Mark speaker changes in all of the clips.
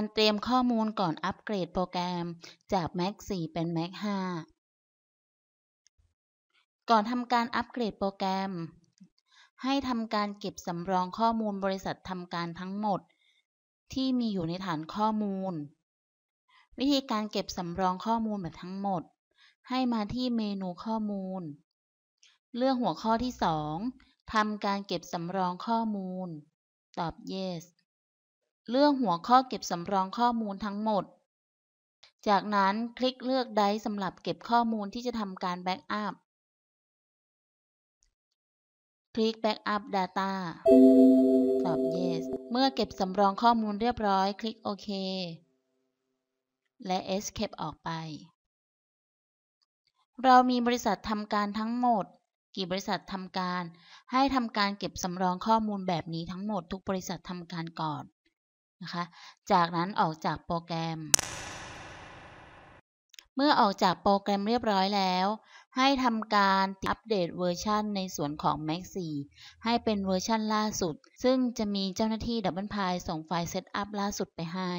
Speaker 1: การเตรียมข้อมูลก่อนอัปเกรดโปรแกรมจาก Mac 4 เป็น Mac 5 ก่อนทำการอัปเกรดโปรแกรม ให้ทำการเก็บสำรองข้อมูลบริษัททำการทั้งหมด ที่มีอยู่ในฐานข้อมูล วิธีการเก็บสำรองข้อมูลแบบทั้งหมด ให้มาที่เมนูข้อมูล เลือกหัวข้อที่ 2ทำการเก็บสำรองข้อมูล ตอบ yes เลือกหัวข้อเก็บสำรองข้อมูลทั้งหมด จากนั้นคลิกเลือกไดร์สำหรับเก็บข้อมูลที่จะทำการแบ็กอัพ คลิก Backup Data ตอบ Yes เมื่อเก็บสำรองข้อมูลเรียบร้อย คลิกโอเค และ Escape ออกไป เรามีบริษัททำการทั้งหมด กี่บริษัททำการให้ทำการเก็บสำรองข้อมูลแบบนี้ทั้งหมด ทุกบริษัททำการก่อนนะคะจากนั้นออกจากโปรแกรม เมื่อออกจากโปรแกรมเรียบร้อยแล้ว ให้ทำการอัปเดตเวอร์ชันในส่วนของ Mac 4ให้เป็นเวอร์ชันล่าสุด ซึ่งจะมีเจ้าหน้าที่ Double p i ส่งไฟล์เซตอัพล่าสุดไปให้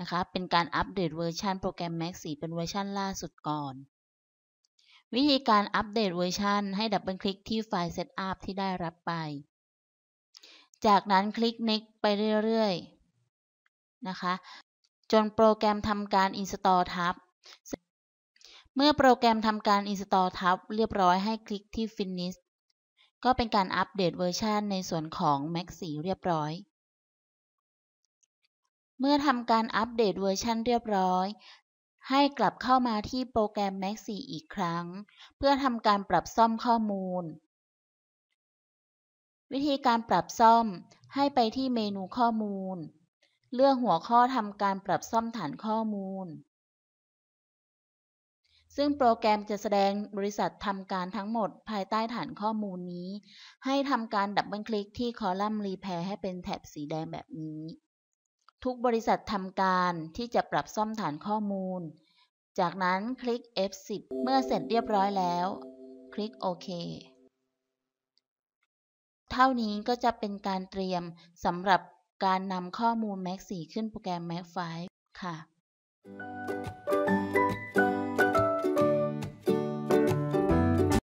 Speaker 1: นะคะ เป็นการอัปเดตเวอร์ชันโปรแกรม Mac 4เป็นเวอร์ชันล่าสุดก่อน วิธีการอัปเดตเวอร์ชัน ให้ดับเบิลคลิกที่ไฟล์เซตอัพที่ได้รับไป จากนั้นคลิก Next ไปเรื่อยนะคะจนโปรแกรมทำการ install ทับเมื่อโปรแกรมทำการ install ทับเรียบร้อยให้คลิกที่ finish ก็เป็นการอัปเดตเวอร์ชันในส่วนของ Mac 4เรียบร้อย เมื่อทำการอัปเดตเวอร์ชันเรียบร้อย ให้กลับเข้ามาที่โปรแกรม Mac 4อีกครั้ง เพื่อทำการปรับซ่อมข้อมูล วิธีการปรับซ่อมให้ไปที่เมนูข้อมูลเลือกหัวข้อทำการปรับซ่อมฐานข้อมูล ซึ่งโปรแกรมจะแสดงบริษัททำการทั้งหมดภายใต้ฐานข้อมูลนี้ ให้ทำการดับเบิลคลิกที่คอลัมน์รีแพร์ให้เป็นแถบสีแดงแบบนี้ ทุกบริษัททำการที่จะปรับซ่อมฐานข้อมูล จากนั้นคลิก F10 เมื่อเสร็จเรียบร้อยแล้ว คลิกโอเค เท่านี้ก็จะเป็นการเตรียมสำหรับการนำข้อมูล Mac 4 ขึ้นโปรแกรม Mac 5ค่ะ